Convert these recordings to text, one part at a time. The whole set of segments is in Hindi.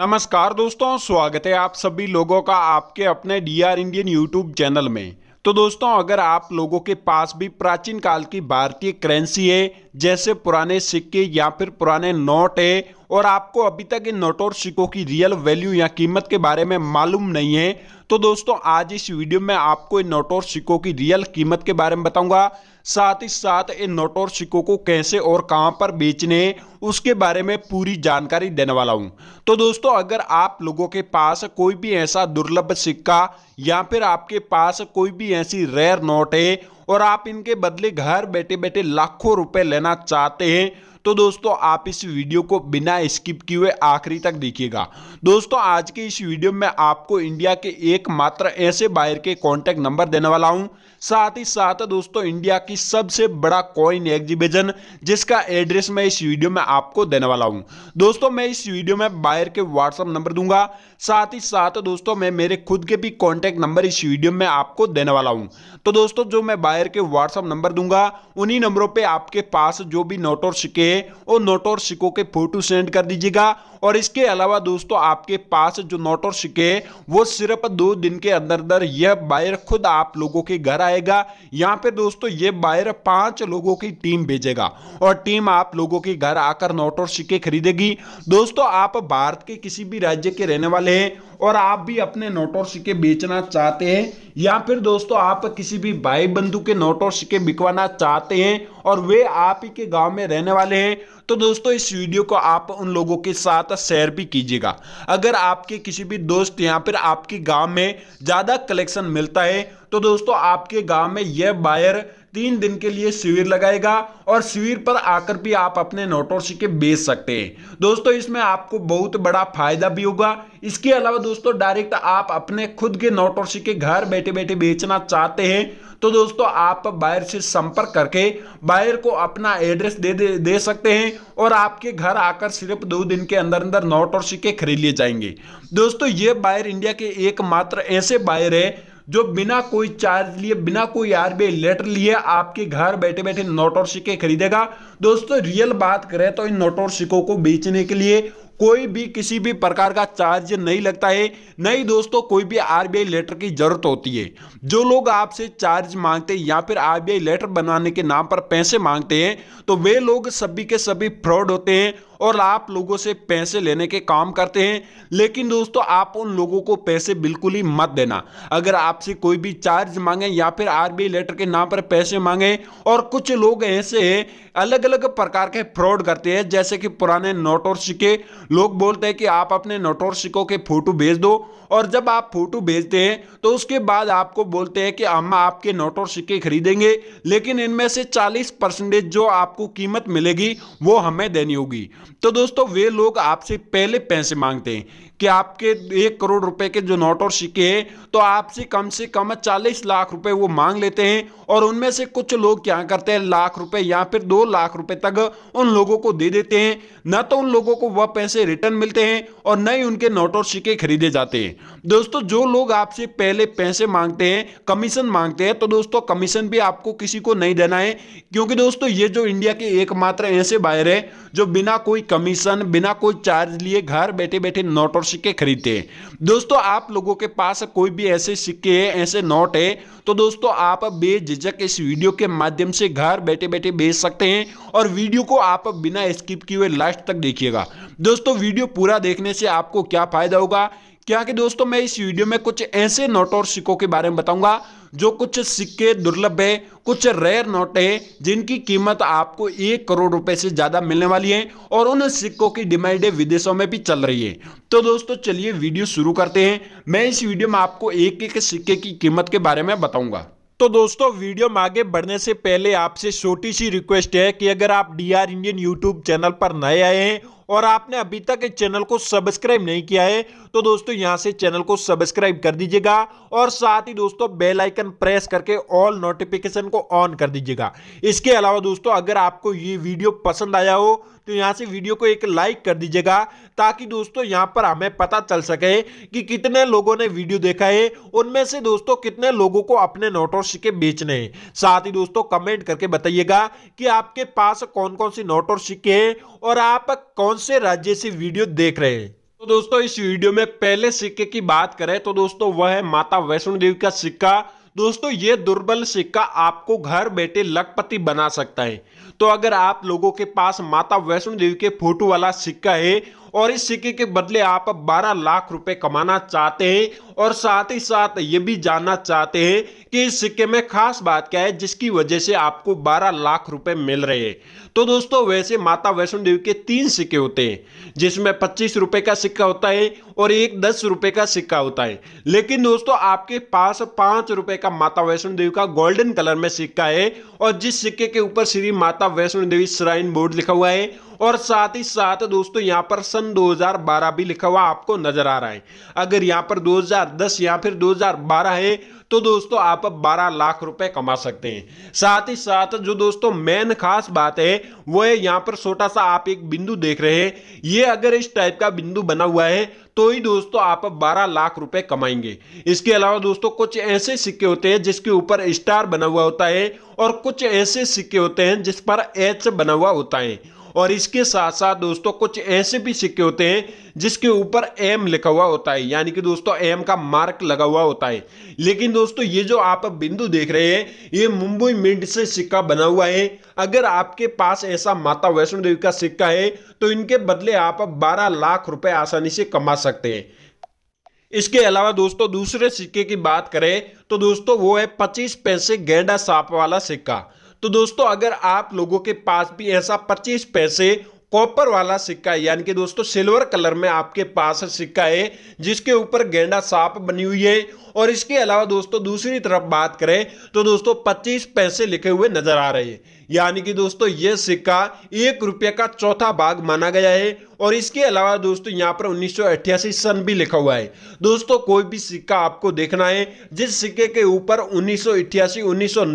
नमस्कार दोस्तों स्वागत है आप सभी लोगों का आपके अपने D R Indian YouTube channel में तो दोस्तों अगर आप लोगों के पास भी प्राचीन काल की भारतीय करेंसी है जैसे पुराने सिक्के या फिर पुराने नोट है और आपको अभी तक इन और सिक्कों की रियल वैल्यू या कीमत के बारे में मालूम नहीं है तो दोस्तों आज इस वीडियो में आपको इन और सिक्कों की रियल कीमत के बारे में बताऊंगा साथ ही साथ इन नोट और सिक्कों को कैसे और कहां पर बेचने उसके बारे में पूरी जानकारी देने वाला हूं तो दोस्तों अगर आप लोगों के पास कोई भी ऐसा दुर्लभ सिक्का या फिर आपके पास कोई भी ऐसी रेयर नोट है और आप इनके बदले घर बैठे बैठे लाखों रुपए लेना चाहते हैं तो दोस्तों आप इस वीडियो को बिना स्किप किए आखिरी तक देखिएगा दोस्तों आज के इस वीडियो में आपको इंडिया के एकमात्र ऐसे बायर के कॉन्टैक्ट नंबर देने वाला हूँ साथ ही साथ दोस्तों इंडिया की सबसे बड़ा कॉइन एग्जीबिशन जिसका एड्रेस मैं इस वीडियो में आपको देने वाला हूं दोस्तों मैं इस वीडियो में बायर के व्हाट्सअप नंबर दूंगा साथ ही साथ दोस्तों मैं मेरे खुद के भी कॉन्टैक्ट नंबर इस वीडियो में आपको देने वाला हूँ तो दोस्तों जो मैं बायर के व्हाट्सअप नंबर दूंगा उन्हीं नंबरों पर आपके पास जो भी नोट और सिक्के वो नोट और सिक्कों के फोटो सेंड कर दीजिएगा और इसके अलावा दोस्तों आपके पास जो नोट और सिक्के वो सिर्फ दो दिन के अंदर अंदर यह बायर खुद आप लोगों के घर आए आएगा यहाँ पे दोस्तों ये बायर पांच लोगों की टीम भेजेगा और टीम आप लोगों के घर आकर नोट और सिक्के खरीदेगी दोस्तों आप भारत के किसी भी राज्य के रहने वाले हैं और आप भी अपने नोट और सिक्के बेचना चाहते हैं या फिर दोस्तों आप किसी भी भाई बंधु के नोट और सिक्के बिकवाना चाहते हैं और वे आप ही के गांव में रहने वाले हैं तो दोस्तों इस वीडियो को आप उन लोगों के साथ शेयर भी कीजिएगा अगर आपके किसी भी दोस्त या फिर आपके गांव में ज़्यादा कलेक्शन मिलता है तो दोस्तों आपके गांव में यह बायर तीन दिन के लिए शिविर लगाएगा और शिविर पर आकर भी आप अपने नोट और सिक्के बेच सकते हैं दोस्तों इसमें आपको बहुत बड़ा फायदा भी होगा इसके अलावा दोस्तों डायरेक्ट आप अपने खुद के नोट और सिक्के घर बैठे बैठे बेचना चाहते हैं तो दोस्तों आप बायर से संपर्क करके बायर को अपना एड्रेस दे दे, दे सकते हैं और आपके घर आकर सिर्फ दो दिन के अंदर अंदर नोट और सिक्के खरीद लिए जाएंगे दोस्तों ये बायर इंडिया के एकमात्र ऐसे बायर है जो बिना कोई चार्ज लिए बिना कोई आरबीआई लेटर लिए आपके घर बैठे बैठे नोट और सिक्के खरीदेगा दोस्तों रियल बात करें तो इन नोट और सिक्कों को बेचने के लिए कोई भी किसी भी प्रकार का चार्ज नहीं लगता है नहीं दोस्तों कोई भी आरबीआई लेटर की जरूरत होती है जो लोग आपसे चार्ज मांगते हैं या फिर आरबीआई लेटर बनाने के नाम पर पैसे मांगते हैं तो वे लोग सभी के सभी फ्रॉड होते हैं और आप लोगों से पैसे लेने के काम करते हैं लेकिन दोस्तों आप उन लोगों को पैसे बिल्कुल ही मत देना अगर आपसे कोई भी चार्ज मांगे या फिर आरबीआई लेटर के नाम पर पैसे मांगे और कुछ लोग ऐसे हैं अलग अलग प्रकार के फ्रॉड करते हैं जैसे कि पुराने नोट और सिक्के लोग बोलते हैं कि आप अपने नोट और सिक्कों के फोटो भेज दो और जब आप फोटो भेजते हैं तो उसके बाद आपको बोलते हैं कि हम आपके नोट और सिक्के खरीदेंगे लेकिन इनमें से चालीस परसेंटेज जो आपको कीमत मिलेगी वो हमें देनी होगी तो दोस्तों वे लोग आपसे पहले पैसे मांगते हैं कि आपके एक करोड़ रुपए के जो नोट और सिक्के हैं तो आपसे कम से कम चालीस लाख रुपए वो मांग लेते हैं और उनमें से कुछ लोग क्या करते हैं लाख रुपए या फिर दो लाख रुपए तक उन लोगों को दे देते हैं न तो उन लोगों को वह पैसे रिटर्न मिलते हैं और न ही उनके नोट और सिक्के खरीदे जाते हैं दोस्तों जो लोग आपसे पहले पैसे मांगते हैं कमीशन मांगते हैं तो दोस्तों कमीशन भी आपको किसी को नहीं देना है क्योंकि दोस्तों ये जो इंडिया के एकमात्र ऐसे बायर है जो बिना कोई कमीशन बिना कोई चार्ज लिए घर बैठे बैठे नोट और सिक्के खरीदते हैं दोस्तों आप लोगों के पास कोई भी ऐसे सिक्के हैं ऐसे नोट है तो दोस्तों आप बेझिझक इस वीडियो के माध्यम से घर बैठे बैठे बेच सकते हैं और वीडियो को आप बिना स्किप किए लास्ट तक देखिएगा दोस्तों वीडियो पूरा देखने से आपको क्या फायदा होगा क्या कि दोस्तों मैं इस वीडियो में कुछ ऐसे नोट और सिक्कों के बारे में बताऊंगा जो कुछ सिक्के दुर्लभ है कुछ रेयर नोट है जिनकी कीमत आपको एक करोड़ रुपए से ज़्यादा मिलने वाली है और उन सिक्कों की डिमांड विदेशों में भी चल रही है तो दोस्तों चलिए वीडियो शुरू करते हैं मैं इस वीडियो में आपको एक एक सिक्के की कीमत के बारे में बताऊंगा तो दोस्तों वीडियो में आगे बढ़ने से पहले आपसे छोटी सी रिक्वेस्ट है कि अगर आप D R Indian YouTube channel पर नए आए हैं और आपने अभी तक इस चैनल को सब्सक्राइब नहीं किया है तो दोस्तों यहां से चैनल को सब्सक्राइब कर दीजिएगा और साथ ही दोस्तों बेल आइकन प्रेस करके ऑल नोटिफिकेशन को ऑन कर दीजिएगा इसके अलावा दोस्तों अगर आपको ये वीडियो पसंद आया हो तो यहाँ से वीडियो को एक लाइक कर दीजिएगा ताकि दोस्तों यहाँ पर हमें पता चल सके कि कितने लोगों ने वीडियो देखा है उनमें से दोस्तों कितने लोगों को अपने नोट और सिक्के बेचने हैं साथ ही दोस्तों कमेंट करके बताइएगा कि आपके पास कौन कौन सी नोट और सिक्के हैं और आप कौन से राज्य से वीडियो देख रहे हैं तो दोस्तों इस वीडियो में पहले सिक्के की बात करें तो दोस्तों वह है माता वैष्णो देवी का सिक्का दोस्तों ये दुर्बल सिक्का आपको घर बैठे लखपति बना सकता है तो अगर आप लोगों के पास माता वैष्णो देवी के फोटो वाला सिक्का है और इस सिक्के के बदले आप 12 लाख रुपए कमाना चाहते हैं और साथ ही साथ ये भी जानना चाहते हैं कि इस सिक्के में खास बात क्या है जिसकी वजह से आपको 12 लाख रुपए मिल रहे हैं तो दोस्तों वैसे माता वैष्णो देवी के तीन सिक्के होते हैं जिसमें पच्चीस रुपए का सिक्का होता है और एक दस रुपए का सिक्का होता है लेकिन दोस्तों आपके पास पांच रुपए का माता वैष्णो देवी का गोल्डन कलर में सिक्का है और जिस सिक्के के ऊपर श्री माता वैष्णो देवी श्राइन बोर्ड लिखा हुआ है और साथ ही साथ दोस्तों यहाँ पर सन 2012 भी लिखा हुआ आपको नजर आ रहा है अगर यहाँ पर 2000 2010 या फिर 2012 है तो दोस्तों आप 12 लाख रुपए कमा सकते हैं साथ ही साथ जो दोस्तों मेन खास बात है वो है यहाँ पर छोटा सा आप एक बिंदु देख रहे हैं ये अगर इस टाइप का बिंदु बना हुआ है तो ही दोस्तों आप 12 लाख रुपए कमाएंगे इसके अलावा दोस्तों कुछ ऐसे सिक्के होते हैं जिसके ऊपर स्टार बना हुआ होता है और कुछ ऐसे सिक्के होते हैं जिस पर एच बना हुआ होता है और इसके साथ साथ दोस्तों कुछ ऐसे भी सिक्के होते हैं जिसके ऊपर एम लिखा हुआ होता है यानी कि दोस्तों एम का मार्क लगा हुआ होता है लेकिन दोस्तों ये जो आप बिंदु देख रहे हैं ये मुंबई मिंट से सिक्का बना हुआ है अगर आपके पास ऐसा माता वैष्णो देवी का सिक्का है तो इनके बदले आप बारह लाख रुपए आसानी से कमा सकते हैं इसके अलावा दोस्तों दूसरे सिक्के की बात करें तो दोस्तों वो है पच्चीस पैसे गेंडा सांप वाला सिक्का तो दोस्तों अगर आप लोगों के पास भी ऐसा पच्चीस पैसे कॉपर वाला सिक्का है यानी कि दोस्तों सिल्वर कलर में आपके पास सिक्का है जिसके ऊपर गेंडा सांप बनी हुई है और इसके अलावा दोस्तों दूसरी तरफ बात करें तो दोस्तों 25 पैसे लिखे हुए नजर आ रहे हैं यानी कि दोस्तों ये सिक्का एक रुपये का चौथा भाग माना गया है और इसके अलावा दोस्तों यहाँ पर उन्नीस सन भी लिखा हुआ है दोस्तों कोई भी सिक्का आपको देखना है जिस सिक्के के ऊपर उन्नीस सौ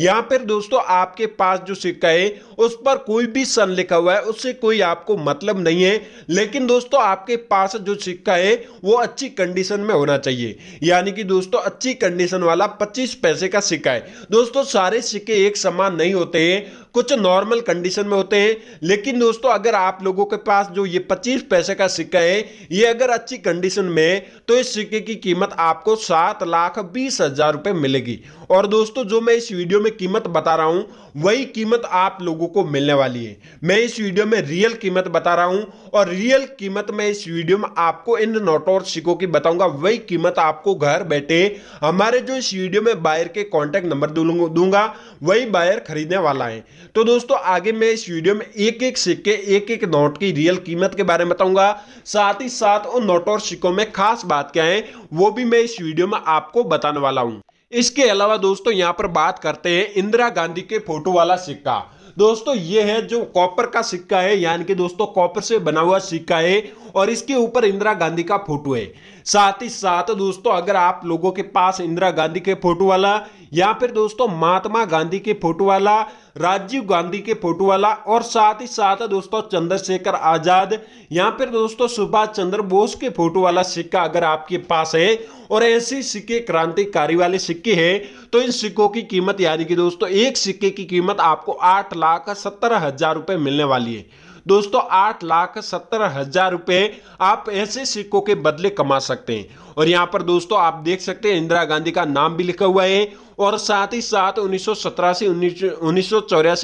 या फिर दोस्तों आपके पास जो सिक्का है उस पर कोई भी सन लिखा हुआ है उससे कोई आपको मतलब नहीं है लेकिन दोस्तों आपके पास जो सिक्का है वो अच्छी कंडीशन में होना चाहिए यानी कि दोस्तों अच्छी कंडीशन वाला 25 पैसे का सिक्का है दोस्तों सारे सिक्के एक समान नहीं होते हैं कुछ नॉर्मल कंडीशन में होते हैं लेकिन दोस्तों अगर आप लोगों के पास जो ये 25 पैसे का सिक्का है ये अगर अच्छी कंडीशन में तो इस सिक्के की कीमत आपको सात लाख बीस हजार रुपये मिलेगी और दोस्तों जो मैं इस वीडियो में कीमत बता रहा हूँ वही कीमत आप लोगों को मिलने वाली है मैं इस वीडियो में रियल कीमत बता रहा हूँ और रियल कीमत मैं इस वीडियो में आपको इन नोटों और सिक्कों की बताऊंगा वही कीमत आपको घर बैठे हमारे जो इस वीडियो में बायर के कॉन्टेक्ट नंबर दूंगा वही बायर खरीदने वाला है तो दोस्तों आगे मैं इस वीडियो में एक एक सिक्के एक एक नोट की रियल कीमत के बारे में बताऊंगा साथ ही साथ उन नोट और सिक्कों में खास बात क्या है वो भी मैं इस वीडियो में आपको बताने वाला हूँ इसके अलावा दोस्तों यहाँ पर बात करते हैं इंदिरा गांधी के फोटो वाला सिक्का दोस्तों ये है जो कॉपर का सिक्का है यानी कि दोस्तों कॉपर से बना हुआ सिक्का है और इसके ऊपर इंदिरा गांधी का फोटो है साथ ही साथ दोस्तों अगर आप लोगों के पास इंदिरा गांधी के फोटो वाला या फिर दोस्तों महात्मा गांधी के फोटो वाला राजीव गांधी के फोटो वाला और साथ ही साथ दोस्तों चंद्रशेखर आजाद या फिर दोस्तों सुभाष चंद्र बोस के फोटो वाला सिक्का अगर आपके पास है और ऐसे सिक्के क्रांतिकारी वाले सिक्के हैं तो इन सिक्कों की कीमत यानी कि दोस्तों एक सिक्के की कीमत आपको आठ लाख सत्तर हजार रुपए मिलने वाली है दोस्तों आठ लाख सत्तर हजार रुपए आप ऐसे सिक्कों के बदले कमा सकते हैं और यहाँ पर दोस्तों आप देख सकते हैं इंदिरा गांधी का नाम भी लिखा हुआ है और साथ ही साथ उन्नीस सौ से उन्नीस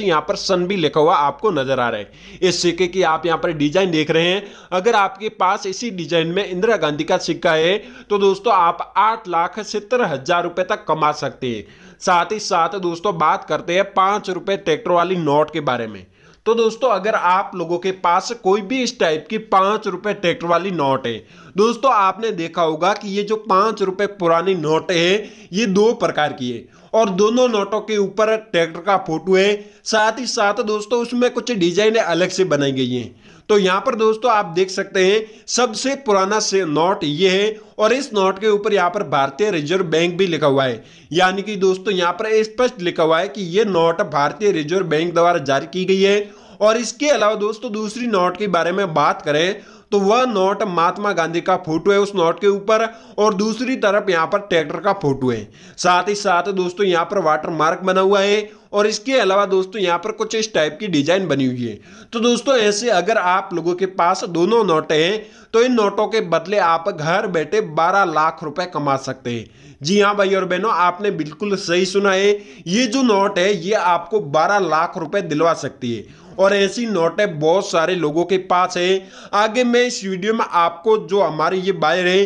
यहाँ पर सन भी लिखा हुआ आपको नजर आ रहा है इस सिक्के की आप यहाँ पर डिजाइन देख रहे हैं अगर आपके पास इसी डिजाइन में इंदिरा गांधी का सिक्का है तो दोस्तों आप आठ लाख सत्तर हजार रुपए तक कमा सकते हैं साथ ही साथ दोस्तों बात करते हैं पांच रुपए ट्रैक्टर वाली नोट के बारे में तो दोस्तों अगर आप लोगों के पास कोई भी इस टाइप की पाँच रुपये ट्रैक्टर वाली नोट है दोस्तों आपने देखा होगा कि ये जो पांच रुपए पुरानी नोट है ये दो प्रकार की है और दोनों नोटों के ऊपर ट्रैक्टर का फोटो है साथ ही साथ दोस्तों उसमें कुछ डिजाइन अलग से बनाई गई हैं तो यहाँ पर दोस्तों आप देख सकते हैं सबसे पुराना से नोट ये है और इस नोट के ऊपर यहाँ पर भारतीय रिजर्व बैंक भी लिखा हुआ है यानी कि दोस्तों यहाँ पर स्पष्ट लिखा हुआ है कि ये नोट भारतीय रिजर्व बैंक द्वारा जारी की गई है और इसके अलावा दोस्तों दूसरी नोट के बारे में बात करें तो वह नोट महात्मा गांधी का फोटो है उस नोट के ऊपर और दूसरी तरफ यहाँ पर ट्रैक्टर का फोटो है साथ ही साथ दोस्तों यहाँ पर वाटर मार्क बना हुआ है और इसके अलावा दोस्तों यहाँ पर कुछ इस टाइप की डिजाइन बनी हुई है तो दोस्तों ऐसे अगर आप लोगों के पास दोनों नोट हैं तो इन नोटों के बदले आप घर बैठे 12 लाख रुपए कमा सकते हैं जी हाँ भाई और बहनों आपने बिल्कुल सही सुना है ये जो नोट है ये आपको 12 लाख रुपए दिलवा सकती है और ऐसी नोटें बहुत सारे लोगों के पास है आगे मैं इस वीडियो में आपको जो हमारे ये बायर है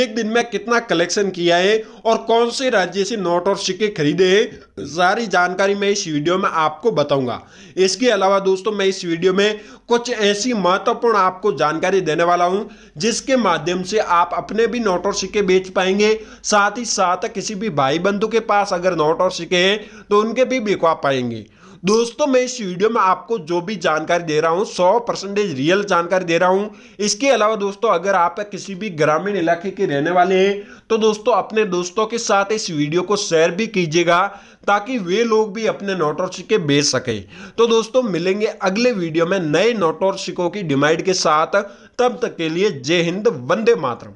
एक दिन में कितना कलेक्शन किया है और कौन से राज्य से नोट और सिक्के खरीदे है सारी जानकारी मैं इस वीडियो में आपको बताऊंगा इसके अलावा दोस्तों मैं इस वीडियो में कुछ ऐसी महत्वपूर्ण आपको जानकारी देने वाला हूं जिसके माध्यम से आप अपने भी नोट और सिक्के बेच पाएंगे साथ ही साथ किसी भी भाई बंधु के पास अगर नोट और सिक्के हैं तो उनके भी बिकवा पाएंगे दोस्तों मैं इस वीडियो में आपको जो भी जानकारी दे रहा हूँ सौ परसेंटेज रियल जानकारी दे रहा हूँ इसके अलावा दोस्तों अगर आप किसी भी ग्रामीण इलाके के रहने वाले हैं तो दोस्तों अपने दोस्तों के साथ इस वीडियो को शेयर भी कीजिएगा ताकि वे लोग भी अपने नोट और सिक्के बेच सकें तो दोस्तों मिलेंगे अगले वीडियो में नए नोट और सिक्कों की डिमांड के साथ तब तक के लिए जय हिंद वंदे मातरम